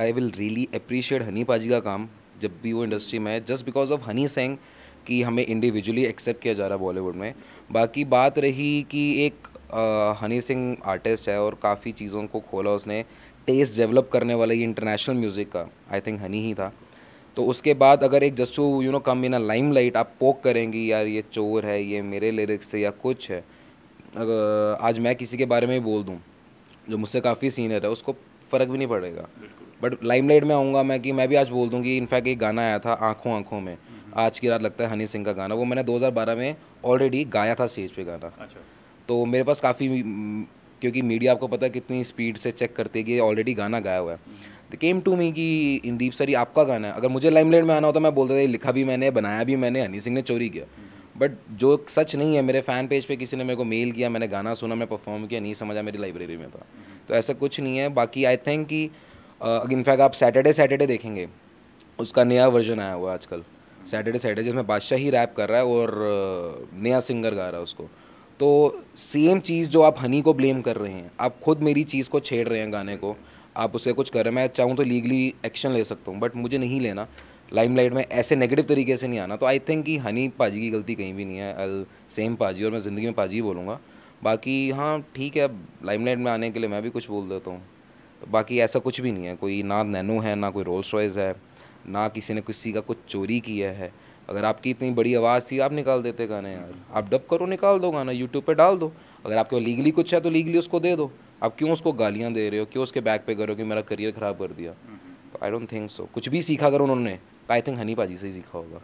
I will really appreciate Honey पाजी का काम जब भी वो इंडस्ट्री में है just because of Honey Singh कि हमें इंडिविजुअली एक्सेप्ट किया जा रहा है बॉलीवुड में बाकी बात रही कि एक हनी सिंह आर्टिस्ट है और काफ़ी चीज़ों को खोला उसने टेस्ट डेवलप करने वाला ये इंटरनेशनल म्यूज़िक का आई थिंक हनी ही था तो उसके बाद अगर एक just to you know come in a limelight आप पोक करेंगी यार ये चोर है ये मेरे लिरिक्स से या कुछ है अगर आज मैं किसी के बारे में बोल दूँ जो मुझसे काफ़ी सीनियर है उसको फ़र्क भी नहीं पड़ेगा बट लाइमलाइट में आऊँगा मैं कि मैं भी आज बोल दूँगी इनफैक्ट एक गाना आया था आँखों आँखों में हम्म। आज की रात लगता है हनी सिंह का गाना वो मैंने 2012 में ऑलरेडी गाया था स्टेज पे गाना अच्छा। तो मेरे पास काफ़ी क्योंकि मीडिया आपको पता है कितनी स्पीड से चेक करते कि ऑलरेडी गाना गाया हुआ है तो केम टू मी कि इंदीप सर ये आपका गाना है अगर मुझे लाइमलाइट में आना होता मैं बोलता था लिखा भी मैंने बनाया भी मैंने हनी सिंह ने चोरी किया बट हम्म। जो सच नहीं है मेरे फ़ैन पेज पे किसी ने मेरे को मेल किया मैंने गाना सुना मैं परफॉर्म किया नहीं समझा मेरी लाइब्रेरी में था हम्म। तो ऐसा कुछ नहीं है बाकी आई थिंक कि इनफैक्ट uh, आप सैटरडे सैटरडे देखेंगे उसका नया वर्जन आया हुआ है आजकल सैटरडे सैटरडे जिसमें बादशाह ही रैप कर रहा है और uh, नया सिंगर गा रहा है उसको तो सेम चीज़ जो आप हनी को ब्लेम कर रहे हैं आप खुद मेरी चीज़ को छेड़ रहे हैं गाने को आप उसे कुछ कर रहे हैं मैं चाहूँ तो लीगली एक्शन ले सकता हूँ बट मुझे नहीं लेना लाइमलाइट में ऐसे नेगेटिव तरीके से नहीं आना तो आई थिंक कि हनी पाजी की गलती कहीं भी नहीं है अल सेम पाजी और मैं ज़िंदगी में पाजी ही बोलूँगा बाकी हाँ ठीक है लाइमलाइट में आने के लिए मैं भी कुछ बोल देता हूँ बाकी ऐसा कुछ भी नहीं है कोई ना नैनो है ना कोई रोल्स रॉयस है ना किसी ने किसी का कुछ चोरी किया है अगर आपकी इतनी बड़ी आवाज़ थी आप निकाल देते गाने यार आप डब करो निकाल दो गाना यूट्यूब पर डाल दो अगर आपके लीगली कुछ है तो लीगली उसको दे दो आप क्यों उसको गालियाँ दे रहे हो क्यों उसके बैक पे करो कि मेरा करियर ख़राब कर दिया हम्म। तो आई डोंट थिंक सो कुछ भी सीखा अगर उन्होंने तो आई थिंक हनी पाजी से ही सीखा होगा